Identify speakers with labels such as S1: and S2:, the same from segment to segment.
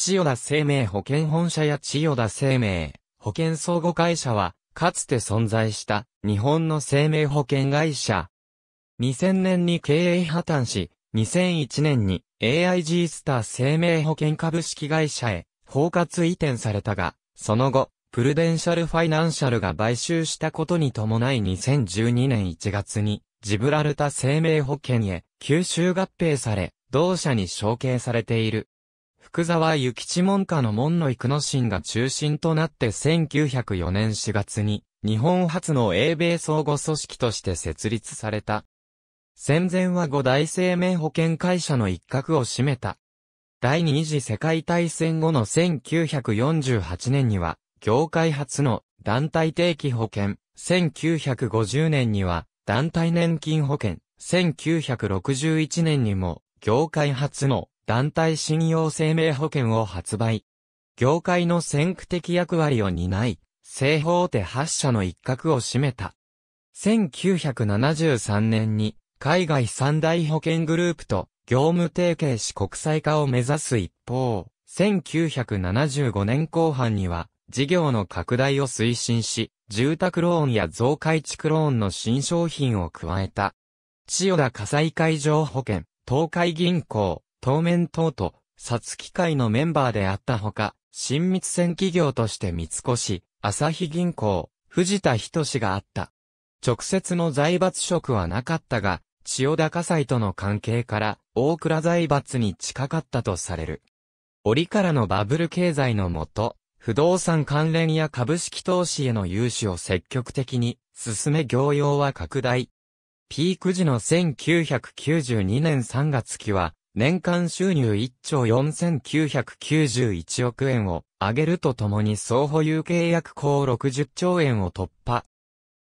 S1: 千代田生命保険本社や千代田生命保険相互会社は、かつて存在した日本の生命保険会社。2000年に経営破綻し、2001年に AIG スター生命保険株式会社へ包括移転されたが、その後、プルデンシャルファイナンシャルが買収したことに伴い2012年1月にジブラルタ生命保険へ吸収合併され、同社に承継されている。福沢諭吉門下の門の育野心が中心となって1904年4月に、日本初の英米相互組織として設立された。戦前は五大生命保険会社の一角を占めた。第二次世界大戦後の1948年には、業界初の団体定期保険、1950年には団体年金保険、1961年にも業界初の団体信用生命保険を発売。業界の先駆的役割を担い、製法手8社の一角を占めた。1973年に海外三大保険グループと業務提携し国際化を目指す一方、1975年後半には事業の拡大を推進し、住宅ローンや増改築ローンの新商品を加えた。千代田火災会場保険、東海銀行、当面党と、殺機会のメンバーであったほか、親密船企業として三越、朝日銀行、藤田氏があった。直接の財閥職はなかったが、千代田火災との関係から、大倉財閥に近かったとされる。折からのバブル経済のもと、不動産関連や株式投資への融資を積極的に進め業用は拡大。ピーク時の1992年3月期は年間収入1兆4991億円を上げるとともに総保有契約項60兆円を突破。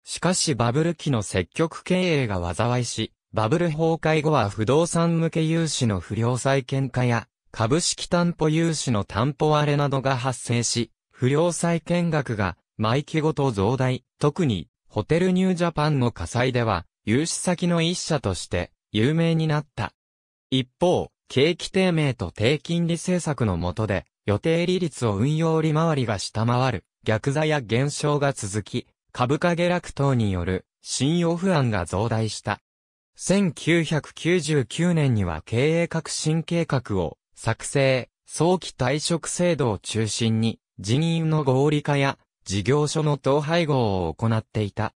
S1: しかしバブル期の積極経営が災いし、バブル崩壊後は不動産向け融資の不良債権化や、株式担保融資の担保割れなどが発生し、不良債権額が毎期ごと増大、特にホテルニュージャパンの火災では、融資先の一社として有名になった。一方、景気低迷と低金利政策の下で、予定利率を運用利回りが下回る、逆座や減少が続き、株価下落等による、信用不安が増大した。1999年には経営革新計画を、作成、早期退職制度を中心に、人員の合理化や、事業所の統廃合を行っていた。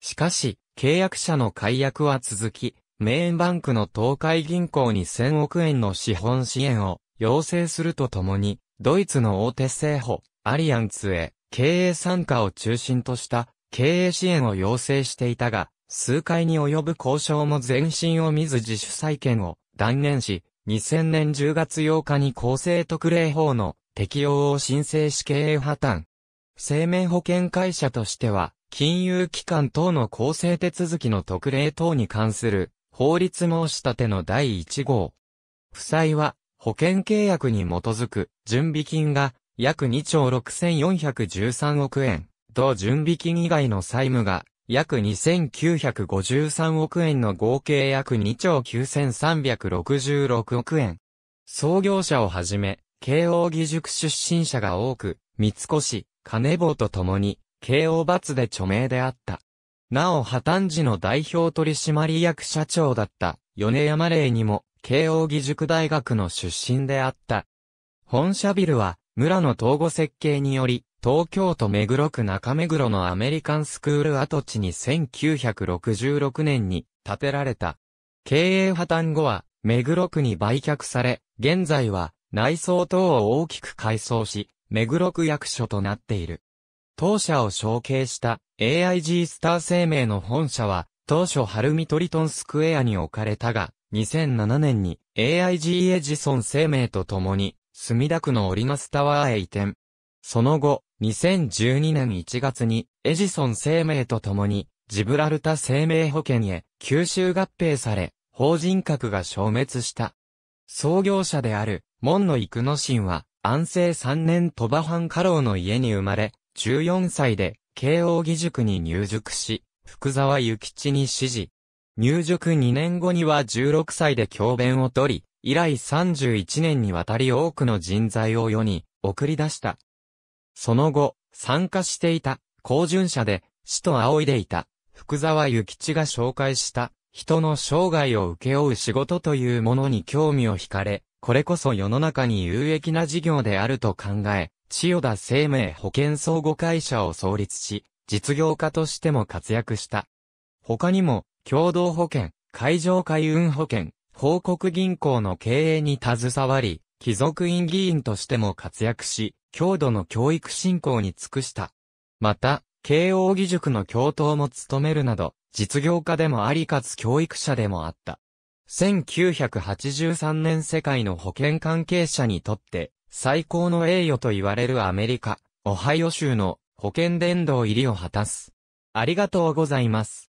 S1: しかし、契約者の解約は続き、メーンバンクの東海銀行に1000億円の資本支援を要請するとともに、ドイツの大手政府、アリアンツへ経営参加を中心とした経営支援を要請していたが、数回に及ぶ交渉も前進を見ず自主再建を断念し、2000年10月8日に公正特例法の適用を申請し経営破綻。生命保険会社としては、金融機関等の公正手続きの特例等に関する法律申し立ての第1号。負債は、保険契約に基づく準備金が約2兆6413億円、同準備金以外の債務が約2953億円の合計約2兆9366億円。創業者をはじめ、慶応義塾出身者が多く、三越、金坊と共に、慶応罰で著名であった。なお破綻時の代表取締役社長だった米山玲にも慶応義塾大学の出身であった。本社ビルは村の統合設計により東京都目黒区中目黒のアメリカンスクール跡地に1966年に建てられた。経営破綻後は目黒区に売却され、現在は内装等を大きく改装し、目黒区役所となっている。当社を承継した AIG スター生命の本社は、当初ハルミトリトンスクエアに置かれたが、2007年に AIG エジソン生命と共に、墨田区のオリナスタワーへ移転。その後、2012年1月に、エジソン生命と共に、ジブラルタ生命保険へ、吸収合併され、法人格が消滅した。創業者である、門野育之進は、安政3年鳥羽藩家老の家に生まれ、14歳で慶応義塾に入塾し、福沢諭吉に指示。入塾2年後には16歳で教鞭を取り、以来31年にわたり多くの人材を世に送り出した。その後、参加していた、高順者で、死と仰いでいた、福沢諭吉が紹介した、人の生涯を請け負う仕事というものに興味を惹かれ、これこそ世の中に有益な事業であると考え、千代田生命保険相互会社を創立し、実業家としても活躍した。他にも、共同保険、会場海運保険、報告銀行の経営に携わり、貴族院議員としても活躍し、郷土の教育振興に尽くした。また、慶応義塾の教頭も務めるなど、実業家でもありかつ教育者でもあった。1983年世界の保険関係者にとって、最高の栄誉と言われるアメリカ、オハイオ州の保健伝道入りを果たす。ありがとうございます。